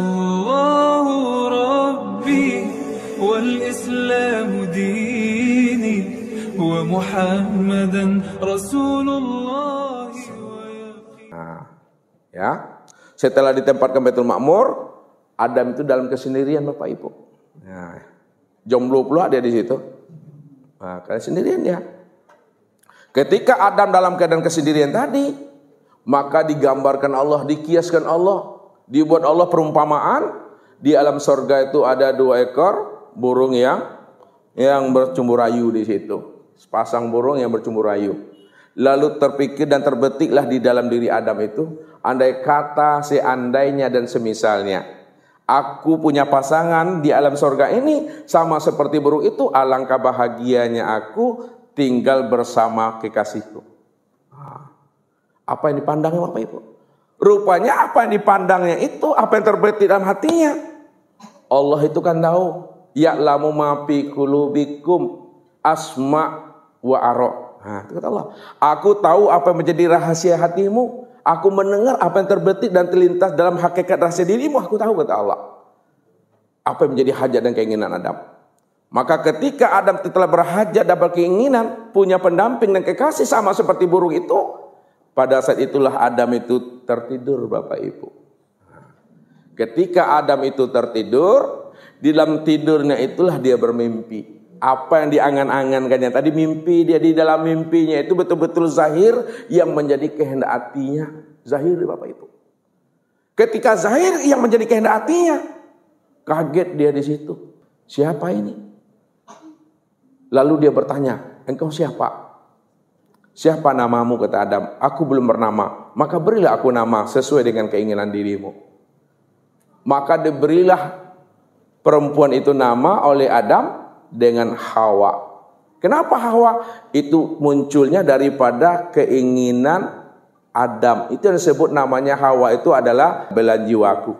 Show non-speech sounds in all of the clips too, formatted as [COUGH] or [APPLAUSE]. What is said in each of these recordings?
الله ربي والإسلام ديني ومحمدا رسول الله nah, ya setelah ditempatkan Baitul Makmur Adam itu dalam kesendirian Bapak Ibu Ya. jomblo pula dia di situ nah, karena sendirian ya ketika Adam dalam keadaan kesendirian tadi maka digambarkan Allah dikiaskan Allah Dibuat Allah perumpamaan di alam sorga itu ada dua ekor burung yang yang bercumbu rayu di situ. Sepasang burung yang bercumbu rayu. Lalu terpikir dan terbetiklah di dalam diri Adam itu, andai kata seandainya dan semisalnya. Aku punya pasangan di alam sorga ini sama seperti burung itu, alangkah bahagianya aku tinggal bersama kekasihku. Ah, apa yang dipandang Bapak Ibu? Rupanya apa yang dipandangnya itu, apa yang terbaik di dalam hatinya. Allah itu kan tahu. Ya lamu mapi kulubikum asma wa aro. Nah, itu kata Allah. Aku tahu apa yang menjadi rahasia hatimu. Aku mendengar apa yang terbetik dan terlintas dalam hakikat rahasia dirimu. Aku tahu kata Allah. Apa yang menjadi hajat dan keinginan Adam. Maka ketika Adam telah berhajat dan berkeinginan, punya pendamping dan kekasih sama seperti burung itu, pada saat itulah Adam itu tertidur Bapak Ibu. Ketika Adam itu tertidur, di dalam tidurnya itulah dia bermimpi. Apa yang diangan-angankannya tadi mimpi dia di dalam mimpinya itu betul-betul zahir yang menjadi kehendak hatinya. Zahir Bapak Ibu. Ketika zahir yang menjadi kehendak hatinya, kaget dia di situ. Siapa ini? Lalu dia bertanya, engkau siapa? Siapa namamu? Kata Adam. Aku belum bernama. Maka berilah aku nama sesuai dengan keinginan dirimu. Maka diberilah perempuan itu nama oleh Adam dengan Hawa. Kenapa Hawa? Itu munculnya daripada keinginan Adam. Itu yang disebut namanya Hawa itu adalah bela jiwaku.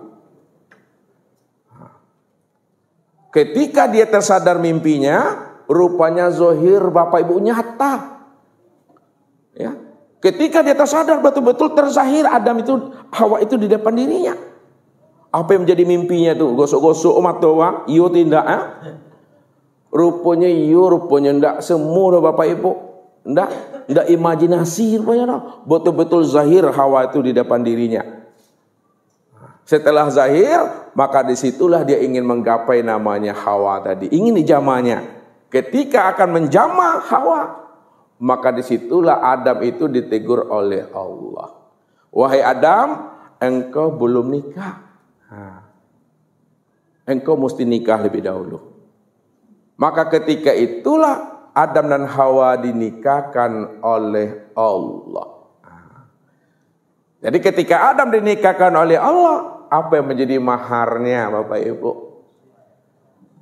Ketika dia tersadar mimpinya, rupanya Zohir bapak ibu nyata. Ketika dia tersadar betul-betul terzahir Adam itu Hawa itu di depan dirinya. Apa yang menjadi mimpinya tuh? Gosok-gosok umat doa, iyo tindak. Eh? Rupanya iyo, rupanya ndak semua Bapak Ibu. Ndak, ndak imajinasi rupanya Betul-betul zahir Hawa itu di depan dirinya. Setelah zahir, maka disitulah dia ingin menggapai namanya Hawa tadi. Ingin dijamanya. Ketika akan menjama Hawa, maka disitulah Adam itu ditegur oleh Allah. Wahai Adam, engkau belum nikah. Engkau mesti nikah lebih dahulu. Maka ketika itulah Adam dan Hawa dinikahkan oleh Allah. Jadi ketika Adam dinikahkan oleh Allah, apa yang menjadi maharnya Bapak Ibu?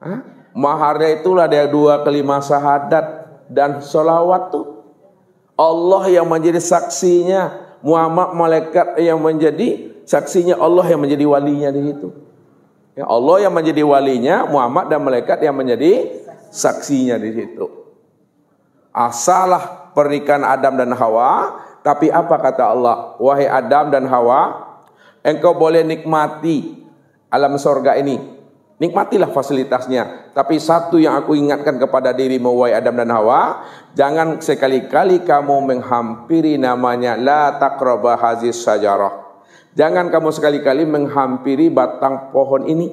Hah? Maharnya itulah dia dua kelima sahadat dan solawat tuh. Allah yang menjadi saksinya, Muhammad malaikat yang menjadi saksinya, Allah yang menjadi walinya di situ. Ya, Allah yang menjadi walinya, Muhammad dan malaikat yang menjadi saksinya di situ. Asalah pernikahan Adam dan Hawa, tapi apa kata Allah? Wahai Adam dan Hawa, engkau boleh nikmati alam sorga ini Nikmatilah fasilitasnya. Tapi satu yang aku ingatkan kepada dirimu, mewai Adam dan Hawa, jangan sekali-kali kamu menghampiri namanya la taqrabah hazis sajarah. Jangan kamu sekali-kali menghampiri batang pohon ini.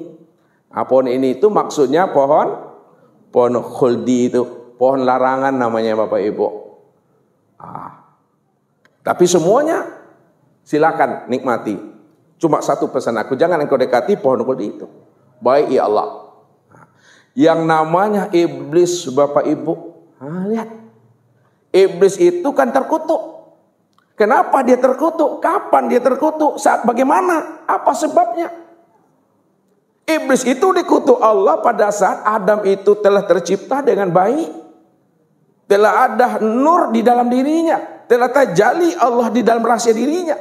Nah, pohon ini itu maksudnya pohon pohon khuldi itu, pohon larangan namanya Bapak Ibu. Ah. Tapi semuanya silakan nikmati. Cuma satu pesan aku, jangan engkau dekati pohon khuldi itu. Baik ya Allah. Yang namanya iblis Bapak Ibu. Nah, lihat. Iblis itu kan terkutuk. Kenapa dia terkutuk? Kapan dia terkutuk? Saat bagaimana? Apa sebabnya? Iblis itu dikutuk Allah pada saat Adam itu telah tercipta dengan baik. Telah ada nur di dalam dirinya. Telah terjali Allah di dalam rahasia dirinya.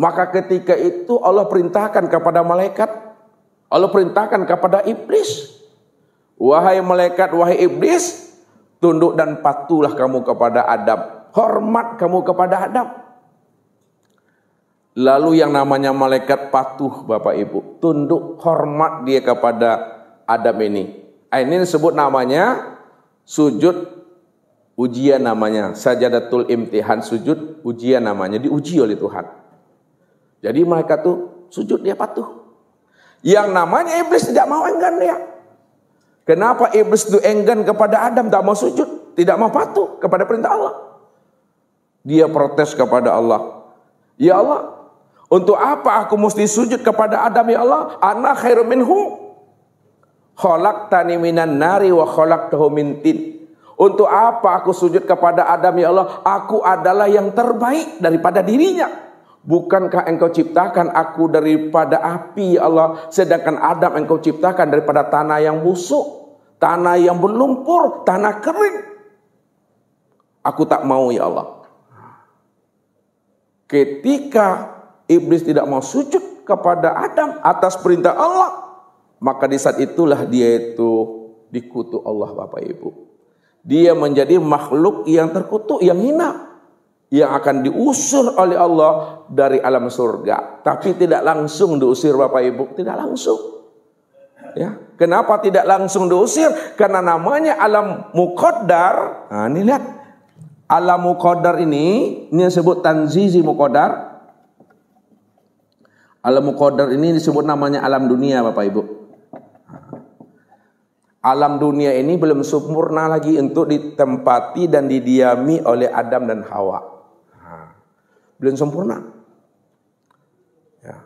Maka ketika itu Allah perintahkan kepada malaikat Allah perintahkan kepada iblis, "Wahai malaikat, wahai iblis, tunduk dan patuhlah kamu kepada Adam. Hormat kamu kepada Adam." Lalu yang namanya malaikat patuh Bapak Ibu, tunduk hormat dia kepada Adam ini. Ah, ini disebut namanya sujud ujian namanya, sajadatul imtihan sujud ujian namanya diuji oleh Tuhan. Jadi malaikat tuh sujud dia patuh. Yang namanya iblis tidak mau enggan dia. Kenapa iblis itu enggan kepada Adam, tak mau sujud, tidak mau patuh kepada perintah Allah. Dia protes kepada Allah. Ya Allah, untuk apa aku mesti sujud kepada Adam ya Allah? Anak khairu minhu. Kholak taniminan nari wa kholak min Untuk apa aku sujud kepada Adam ya Allah? Aku adalah yang terbaik daripada dirinya. Bukankah engkau ciptakan aku daripada api ya Allah Sedangkan Adam engkau ciptakan daripada tanah yang busuk Tanah yang berlumpur, tanah kering Aku tak mau ya Allah Ketika Iblis tidak mau sujud kepada Adam atas perintah Allah Maka di saat itulah dia itu dikutuk Allah Bapak Ibu Dia menjadi makhluk yang terkutuk, yang hina yang akan diusir oleh Allah dari alam surga. Tapi tidak langsung diusir Bapak Ibu, tidak langsung. Ya, kenapa tidak langsung diusir? Karena namanya alam mukodar. Nah, ini lihat alam mukodar ini, ini disebut tanzizi mukodar. Alam mukodar ini disebut namanya alam dunia, Bapak Ibu. Alam dunia ini belum sempurna lagi untuk ditempati dan didiami oleh Adam dan Hawa belum sempurna. Ya.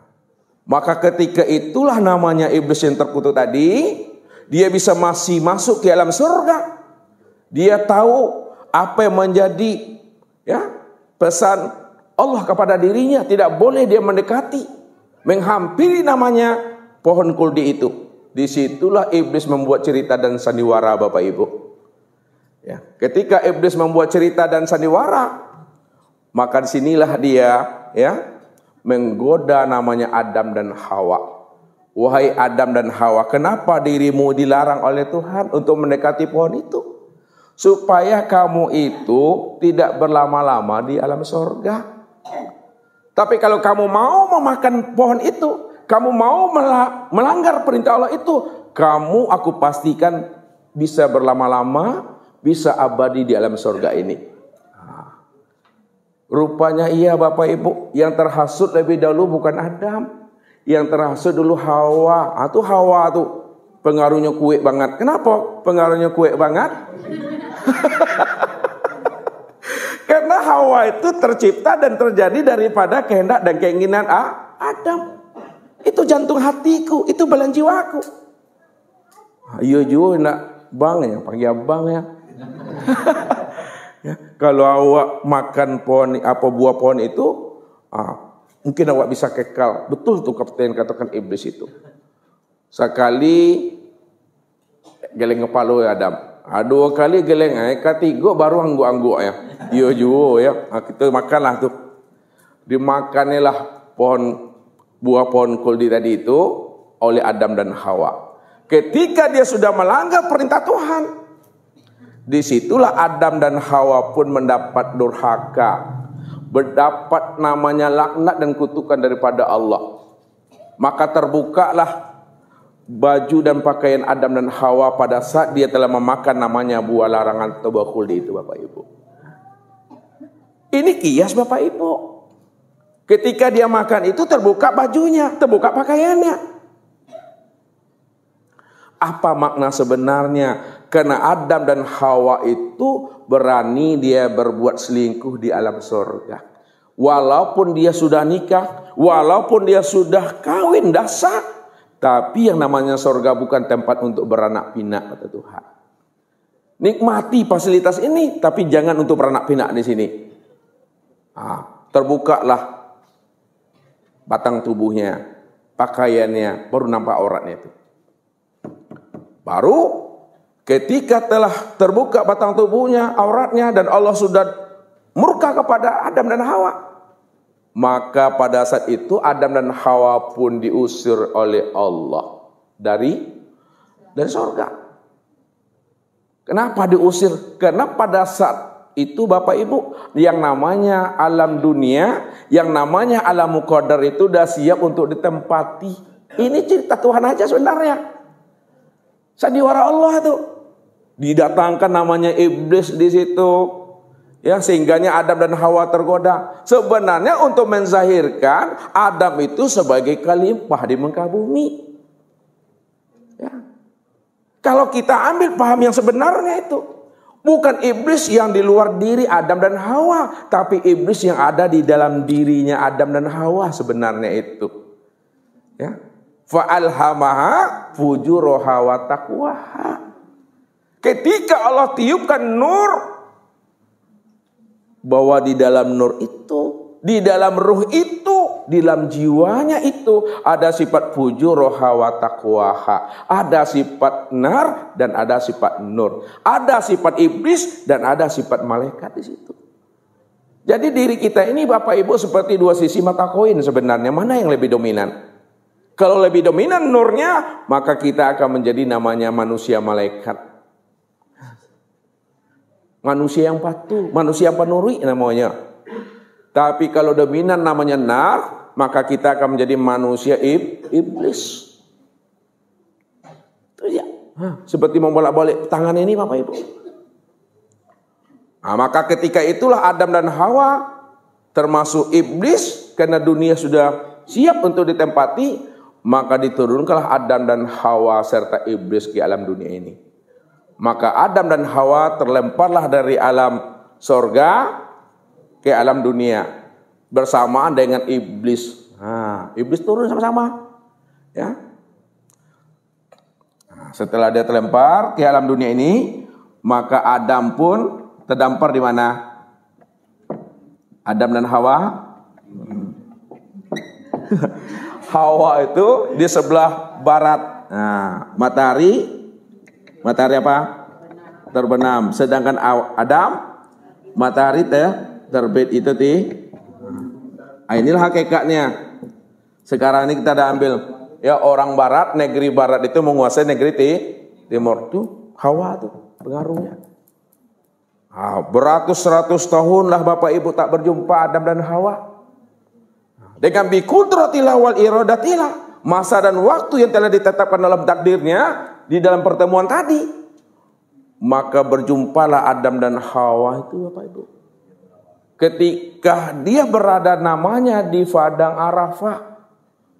Maka ketika itulah namanya iblis yang terkutuk tadi, dia bisa masih masuk ke alam surga. Dia tahu apa yang menjadi ya pesan Allah kepada dirinya tidak boleh dia mendekati menghampiri namanya pohon kuldi itu disitulah iblis membuat cerita dan sandiwara bapak ibu ya ketika iblis membuat cerita dan sandiwara maka disinilah dia ya menggoda namanya Adam dan Hawa. Wahai Adam dan Hawa, kenapa dirimu dilarang oleh Tuhan untuk mendekati pohon itu? Supaya kamu itu tidak berlama-lama di alam sorga. Tapi kalau kamu mau memakan pohon itu, kamu mau melanggar perintah Allah itu, kamu aku pastikan bisa berlama-lama, bisa abadi di alam sorga ini. Rupanya iya Bapak Ibu yang terhasut lebih dahulu bukan Adam. Yang terhasut dulu Hawa. Atau ah, Hawa tuh pengaruhnya kue banget. Kenapa pengaruhnya kue banget? [LAUGHS] Karena Hawa itu tercipta dan terjadi daripada kehendak dan keinginan ah, Adam. Itu jantung hatiku, itu belan jiwaku. Ayo ah, iya juga nak bang ya, panggil abang ya. [LAUGHS] Ya, kalau awak makan pohon apa buah pohon itu, ah, mungkin awak bisa kekal. Betul tuh kapten katakan iblis itu. Sekali geleng kepala ya Adam. Ah, dua kali geleng eh, ketiga baru angguk-angguk ya. Iya juga ya. Nah, kita makanlah tuh. Dimakanilah pohon buah pohon kuldi tadi itu oleh Adam dan Hawa. Ketika dia sudah melanggar perintah Tuhan, Disitulah Adam dan Hawa pun mendapat durhaka, berdapat namanya laknat dan kutukan daripada Allah. Maka terbukalah baju dan pakaian Adam dan Hawa pada saat dia telah memakan namanya buah larangan atau buah itu Bapak Ibu. Ini kias Bapak Ibu. Ketika dia makan itu terbuka bajunya, terbuka pakaiannya apa makna sebenarnya karena Adam dan Hawa itu berani dia berbuat selingkuh di alam surga. Walaupun dia sudah nikah, walaupun dia sudah kawin dasar, tapi yang namanya surga bukan tempat untuk beranak pinak kata Tuhan. Nikmati fasilitas ini, tapi jangan untuk beranak pinak di sini. Nah, terbukalah batang tubuhnya, pakaiannya, baru nampak auratnya itu. Baru Ketika telah terbuka batang tubuhnya, auratnya dan Allah sudah murka kepada Adam dan Hawa. Maka pada saat itu Adam dan Hawa pun diusir oleh Allah dari dari surga. Kenapa diusir? Karena pada saat itu Bapak Ibu yang namanya alam dunia, yang namanya alam mukadar itu sudah siap untuk ditempati. Ini cerita Tuhan aja sebenarnya. Sandiwara Allah tuh. Didatangkan namanya iblis di situ. Ya, sehingganya Adam dan Hawa tergoda. Sebenarnya untuk menzahirkan Adam itu sebagai kalimpah di muka bumi. Ya. Kalau kita ambil paham yang sebenarnya itu, bukan iblis yang di luar diri Adam dan Hawa, tapi iblis yang ada di dalam dirinya Adam dan Hawa sebenarnya itu. Ya, Fa wa Ketika Allah tiupkan nur bahwa di dalam nur itu, di dalam ruh itu, di dalam jiwanya itu ada sifat fujuraha wa ada sifat nar dan ada sifat nur, ada sifat iblis dan ada sifat malaikat di situ. Jadi diri kita ini Bapak Ibu seperti dua sisi mata koin sebenarnya. Mana yang lebih dominan? Kalau lebih dominan nurnya, maka kita akan menjadi namanya manusia malaikat. Manusia yang patuh, manusia yang penuri namanya. Tapi kalau dominan namanya nar, maka kita akan menjadi manusia ib, iblis. ya. Seperti membolak-balik tangan ini Bapak Ibu. Nah, maka ketika itulah Adam dan Hawa termasuk iblis karena dunia sudah siap untuk ditempati, maka diturunkanlah Adam dan Hawa serta iblis ke alam dunia ini. Maka Adam dan Hawa terlemparlah dari alam sorga ke alam dunia bersamaan dengan iblis. Nah, iblis turun sama-sama. Ya. Nah, setelah dia terlempar ke alam dunia ini, maka Adam pun terdampar di mana? Adam dan Hawa [LAUGHS] Hawa itu di sebelah barat. Nah, matahari matahari apa? Terbenam. Sedangkan Adam matahari teh terbit itu ti. nah, inilah hakikatnya. Sekarang ini kita ada ambil ya orang barat, negeri barat itu menguasai negeri ti, timur itu. Hawa itu pengaruhnya. Ah, beratus-ratus tahun lah Bapak Ibu tak berjumpa Adam dan Hawa. Dengan bikudratil wal iradatilah. Masa dan waktu yang telah ditetapkan dalam takdirnya di dalam pertemuan tadi. Maka berjumpalah Adam dan Hawa itu Bapak Ibu. Ketika dia berada namanya di Fadang Arafah.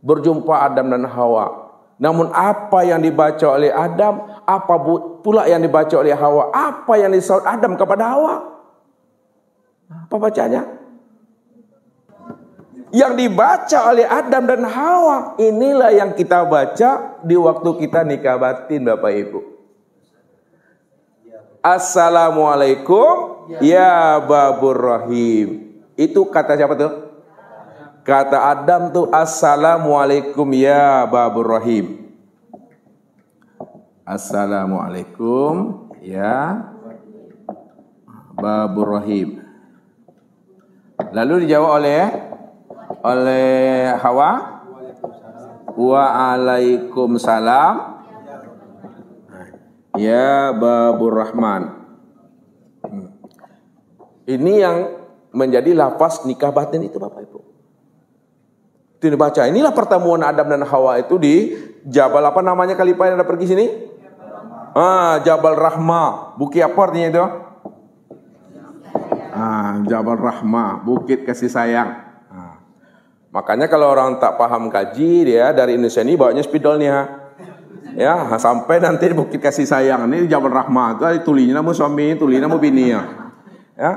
Berjumpa Adam dan Hawa. Namun apa yang dibaca oleh Adam, apa pula yang dibaca oleh Hawa, apa yang disaut Adam kepada Hawa? Apa bacanya? yang dibaca oleh Adam dan Hawa. Inilah yang kita baca di waktu kita nikah batin Bapak Ibu. Assalamualaikum ya babur rahim. Itu kata siapa tuh? Kata Adam tuh Assalamualaikum ya babur rahim. Assalamualaikum ya babur rahim. Lalu dijawab oleh oleh Hawa Waalaikumsalam Ya Babur Rahman Ini yang menjadi lafaz nikah batin itu Bapak Ibu Tidak baca, Inilah pertemuan Adam dan Hawa itu di Jabal apa namanya kali yang ada pergi sini? Ah, Jabal Rahma Bukit apa artinya itu? Ah, Jabal Rahma Bukit Kasih Sayang Makanya kalau orang tak paham kaji dia dari Indonesia ini bawanya spidolnya. Ya, sampai nanti Bukit Kasih Sayang ini zaman rahmat itu tulinya namu suami, tulinya namu bini ya. Ya.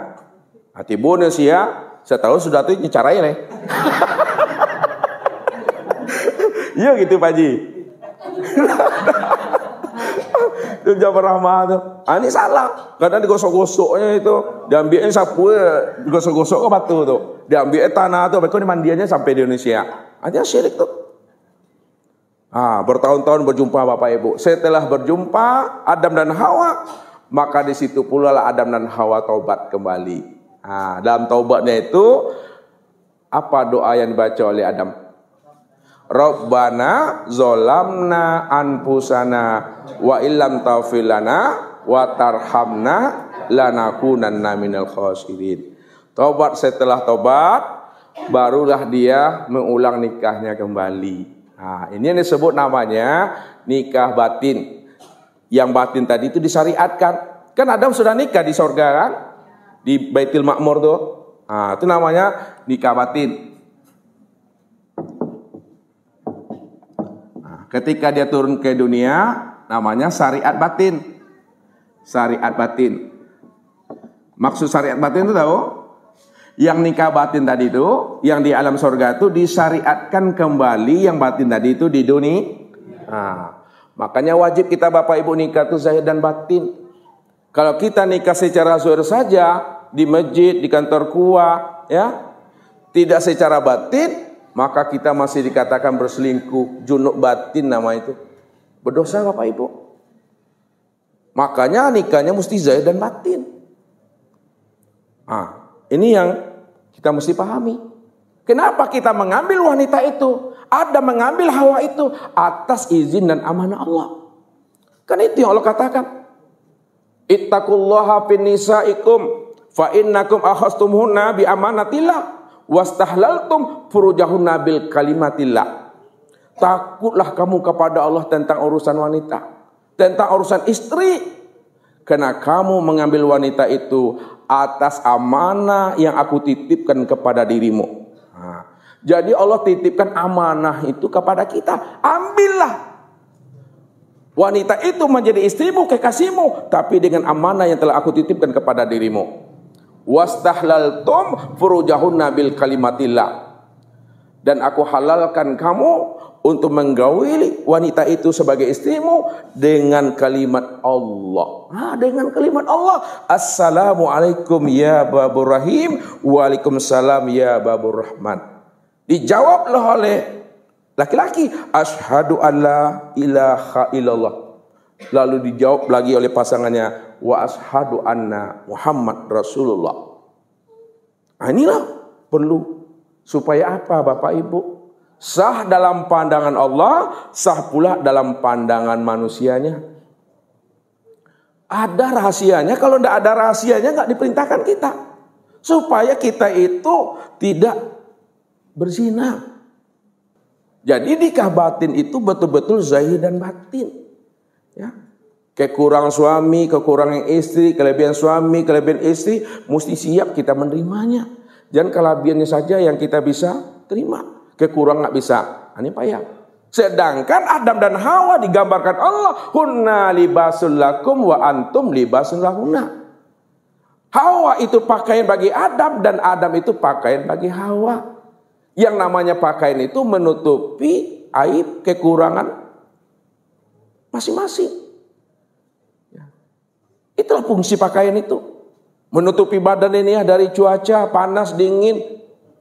Hati bonus ya, saya tahu sudah tuh caranya nih. Eh. [LAUGHS] Iya gitu Pak Ji. [LAUGHS] itu jam rahmat tuh. Ah ini salah. Kadang digosok-gosoknya itu, diambilin sapu digosok-gosok ke batu tuh diambil eh, tanah atau mereka mandiannya sampai di Indonesia. Hanya syirik tuh. Ah, bertahun-tahun berjumpa Bapak Ibu. Setelah berjumpa Adam dan Hawa, maka di situ pula lah Adam dan Hawa taubat kembali. Ah, dalam taubatnya itu apa doa yang dibaca oleh Adam? Rabbana zolamna anpusana wa illam tawfilana wa tarhamna lanakunanna minal khasirin. Tobat setelah tobat barulah dia mengulang nikahnya kembali. Nah, ini yang disebut namanya nikah batin. Yang batin tadi itu disyariatkan. Kan Adam sudah nikah di sorga kan? Di Baitil Makmur tuh. Nah, itu namanya nikah batin. Nah, ketika dia turun ke dunia, namanya syariat batin. Syariat batin. Maksud syariat batin itu tahu? yang nikah batin tadi itu, yang di alam sorga itu disyariatkan kembali yang batin tadi itu di dunia. Nah, makanya wajib kita bapak ibu nikah itu zahir dan batin. Kalau kita nikah secara zahir saja di masjid, di kantor kuah, ya, tidak secara batin, maka kita masih dikatakan berselingkuh, junuk batin nama itu. Berdosa bapak ibu. Makanya nikahnya mesti zahir dan batin. Ah, ini yang kita mesti pahami. Kenapa kita mengambil wanita itu? Ada mengambil Hawa itu atas izin dan amanah Allah. Kan itu yang Allah katakan. Ittaqullaha fin nisaikum fa innakum akhastumuhunna bi amanatillah wastahlaltum furujahunna bil kalimatillah. Takutlah kamu kepada Allah tentang urusan wanita, tentang urusan istri. Karena kamu mengambil wanita itu atas amanah yang aku titipkan kepada dirimu. Nah, jadi Allah titipkan amanah itu kepada kita. Ambillah. Wanita itu menjadi istrimu, kekasihmu, tapi dengan amanah yang telah aku titipkan kepada dirimu. tum furujahun nabil kalimatillah. Dan aku halalkan kamu untuk menggauli wanita itu sebagai istrimu dengan kalimat Allah. Nah, dengan kalimat Allah. Assalamualaikum ya Babur Rahim. Waalaikumsalam ya Babur Rahman. Dijawablah oleh laki-laki. Ashadu an la ilaha illallah. Lalu dijawab lagi oleh pasangannya. Wa ashadu anna Muhammad Rasulullah. Nah, inilah perlu. Supaya apa Bapak Ibu? Sah dalam pandangan Allah, sah pula dalam pandangan manusianya. Ada rahasianya, kalau tidak ada rahasianya nggak diperintahkan kita. Supaya kita itu tidak berzina. Jadi nikah batin itu betul-betul zahir dan batin. Ya, kekurang suami, kekurangan istri, kelebihan suami, kelebihan istri, mesti siap kita menerimanya. Jangan kelebihannya saja yang kita bisa terima kekurangan nggak bisa. Nah, ini payah. Sedangkan Adam dan Hawa digambarkan Allah hunna libasul lakum wa antum libasul lahuna. Hawa itu pakaian bagi Adam dan Adam itu pakaian bagi Hawa. Yang namanya pakaian itu menutupi aib kekurangan masing-masing. Ya. Itulah fungsi pakaian itu. Menutupi badan ini ya dari cuaca, panas, dingin,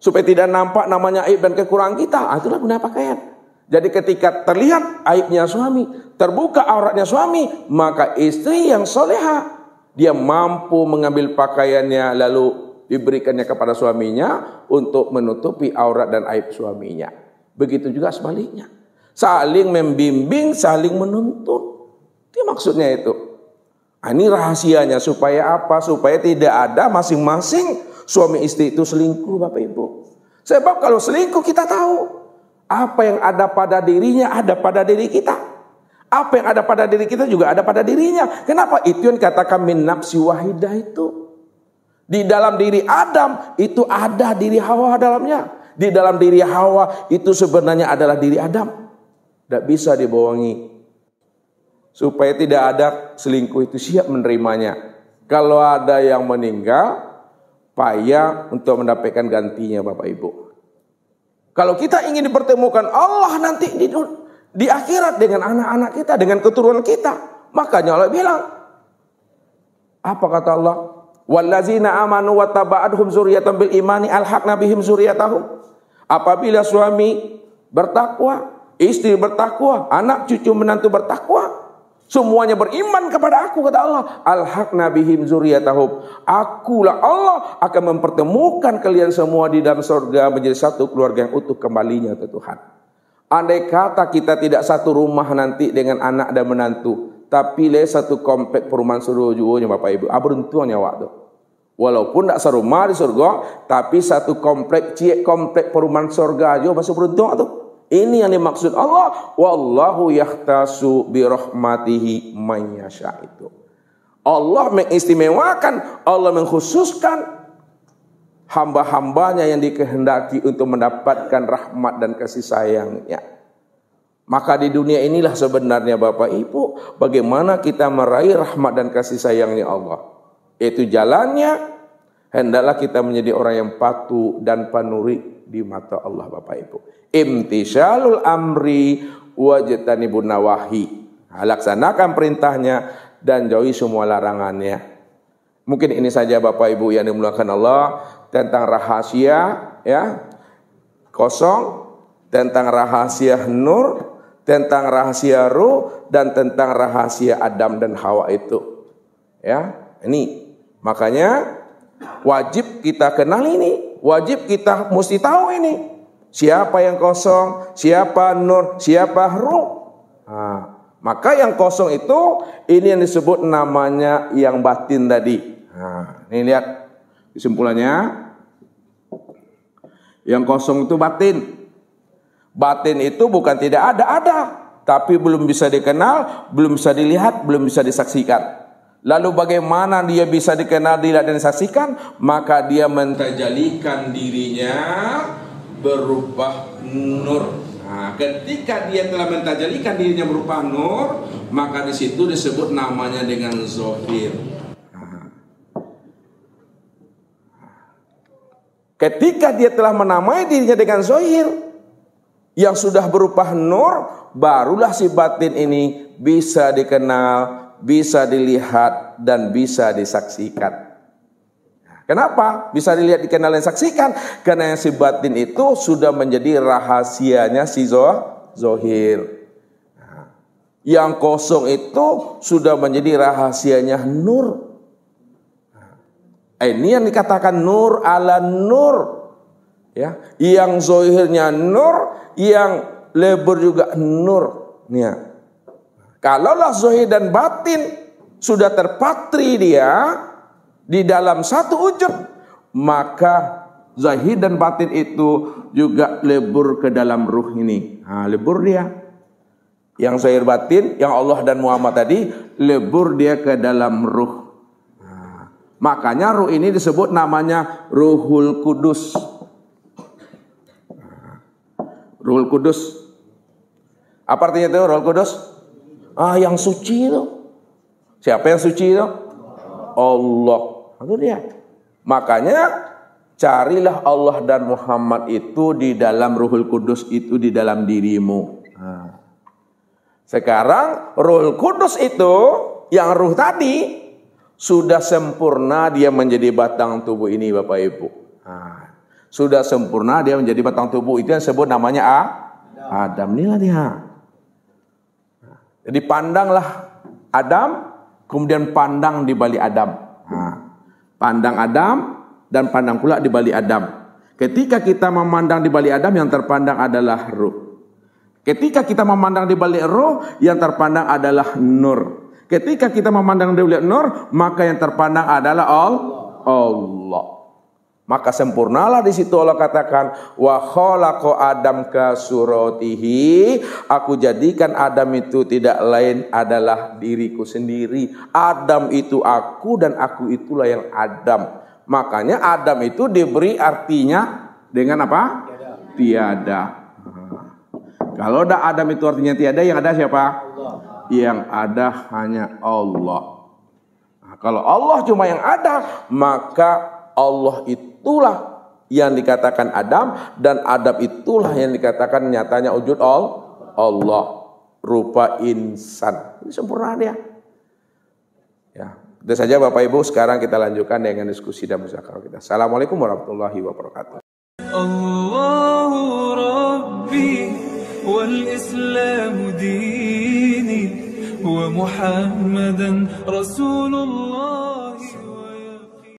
supaya tidak nampak namanya aib dan kekurangan kita. Ah, itulah guna pakaian. Jadi ketika terlihat aibnya suami, terbuka auratnya suami, maka istri yang soleha dia mampu mengambil pakaiannya lalu diberikannya kepada suaminya untuk menutupi aurat dan aib suaminya. Begitu juga sebaliknya. Saling membimbing, saling menuntun. Itu maksudnya itu. Ah, ini rahasianya supaya apa? Supaya tidak ada masing-masing suami istri itu selingkuh Bapak Ibu. Sebab kalau selingkuh kita tahu apa yang ada pada dirinya ada pada diri kita. Apa yang ada pada diri kita juga ada pada dirinya. Kenapa? Itu yang katakan min nafsi wahidah itu. Di dalam diri Adam itu ada diri Hawa dalamnya. Di dalam diri Hawa itu sebenarnya adalah diri Adam. Tidak bisa dibohongi. Supaya tidak ada selingkuh itu siap menerimanya. Kalau ada yang meninggal, payah untuk mendapatkan gantinya Bapak Ibu. Kalau kita ingin dipertemukan Allah nanti di, di akhirat dengan anak-anak kita, dengan keturunan kita. Makanya Allah bilang, apa kata Allah? Wallazina amanu wa taba'adhum zuriyatam bil imani alhaq nabihim zuriyatahum. Apabila suami bertakwa, istri bertakwa, anak cucu menantu bertakwa, Semuanya beriman kepada aku kata Allah. Al-haq nabihim zuriyatahum. Akulah Allah akan mempertemukan kalian semua di dalam surga menjadi satu keluarga yang utuh kembalinya ke Tuhan. Andai kata kita tidak satu rumah nanti dengan anak dan menantu, tapi le satu komplek perumahan seluruhnya Bapak Ibu. Aberuntuannya ah, waktu. Walaupun tidak serumah di surga, tapi satu komplek, cie komplek perumahan surga aja masih beruntung atau? Ini yang dimaksud Allah. Wallahu yahtasu birahmatihi mayyasha itu. Allah mengistimewakan, Allah mengkhususkan hamba-hambanya yang dikehendaki untuk mendapatkan rahmat dan kasih sayangnya. Maka di dunia inilah sebenarnya Bapak Ibu, bagaimana kita meraih rahmat dan kasih sayangnya Allah. Itu jalannya, hendaklah kita menjadi orang yang patuh dan panuri di mata Allah Bapak Ibu imtisalul amri wajtanibun nawahi. laksanakan perintahnya dan jauhi semua larangannya. Mungkin ini saja Bapak Ibu yang dimuliakan Allah tentang rahasia ya kosong tentang rahasia nur tentang rahasia ruh dan tentang rahasia Adam dan Hawa itu ya ini makanya wajib kita kenal ini wajib kita mesti tahu ini Siapa yang kosong, siapa nur, siapa ruh. Nah, maka yang kosong itu ini yang disebut namanya yang batin tadi. Nah, ini lihat kesimpulannya. Yang kosong itu batin. Batin itu bukan tidak ada, ada. Tapi belum bisa dikenal, belum bisa dilihat, belum bisa disaksikan. Lalu bagaimana dia bisa dikenal, dilihat, dan disaksikan? Maka dia mentajalikan dirinya berupa nur. Nah, ketika dia telah mentajalikan dirinya berupa nur, maka di situ disebut namanya dengan zohir. Nah. Ketika dia telah menamai dirinya dengan zohir yang sudah berupa nur, barulah si batin ini bisa dikenal, bisa dilihat, dan bisa disaksikan. Kenapa? Bisa dilihat di kenal dan saksikan. Karena yang si batin itu sudah menjadi rahasianya si zohir. Nah, yang kosong itu sudah menjadi rahasianya nur. Nah, ini yang dikatakan nur ala nur. Ya, yang zohirnya nur, yang lebar juga nur. Ya. Kalaulah zohir dan batin sudah terpatri dia, di dalam satu ujub maka zahir dan batin itu juga lebur ke dalam ruh ini. Nah, lebur dia. Yang zahir batin, yang Allah dan Muhammad tadi, lebur dia ke dalam ruh. Nah, makanya ruh ini disebut namanya Ruhul Kudus. Ruhul Kudus. Apa artinya itu Ruhul Kudus? Ah, yang suci itu. Siapa yang suci itu? Allah. Lalu lihat. Makanya carilah Allah dan Muhammad itu di dalam Ruhul Kudus itu di dalam dirimu. Nah. Sekarang Ruhul Kudus itu yang ruh tadi sudah sempurna dia menjadi batang tubuh ini Bapak Ibu. Nah. Sudah sempurna dia menjadi batang tubuh itu yang sebut namanya A. Adam. Inilah dia. Jadi pandanglah Adam, kemudian pandang di balik Adam. Nah. Pandang Adam dan pandang pula di balik Adam. Ketika kita memandang di balik Adam yang terpandang adalah ruh. Ketika kita memandang di balik ruh yang terpandang adalah nur. Ketika kita memandang di balik nur maka yang terpandang adalah Allah. Allah. Maka sempurnalah di situ Allah katakan wa khalaqa Adam ka suratihi aku jadikan Adam itu tidak lain adalah diriku sendiri. Adam itu aku dan aku itulah yang Adam. Makanya Adam itu diberi artinya dengan apa? Tiada. Kalau ada Adam itu artinya tiada, yang ada siapa? Allah. Yang ada hanya Allah. Nah, kalau Allah cuma yang ada, maka Allah itu itulah yang dikatakan Adam dan Adam itulah yang dikatakan nyatanya wujud all Allah rupa insan. Ini sempurna dia. Ya. Itu saja Bapak Ibu, sekarang kita lanjutkan dengan diskusi dan musyawarah kita. Assalamualaikum warahmatullahi wabarakatuh. Allahu Rabbi wal Islam dini wa Muhammadan Rasulullah